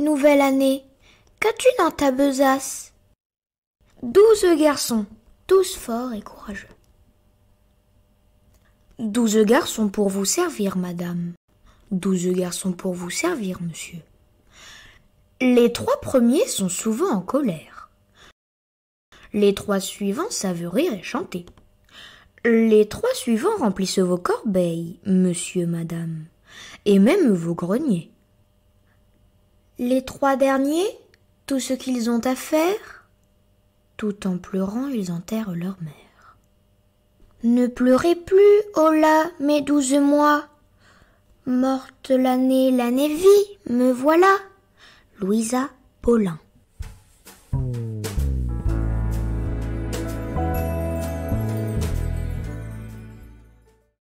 nouvelle année, qu'as-tu dans ta besace Douze garçons, tous forts et courageux. Douze garçons pour vous servir, madame. Douze garçons pour vous servir, monsieur. Les trois premiers sont souvent en colère. Les trois suivants savent rire et chanter. Les trois suivants remplissent vos corbeilles, monsieur, madame, et même vos greniers. Les trois derniers, tout ce qu'ils ont à faire. Tout en pleurant, ils enterrent leur mère. Ne pleurez plus, oh là, mes douze mois. Morte l'année, l'année vie, me voilà. Louisa Paulin.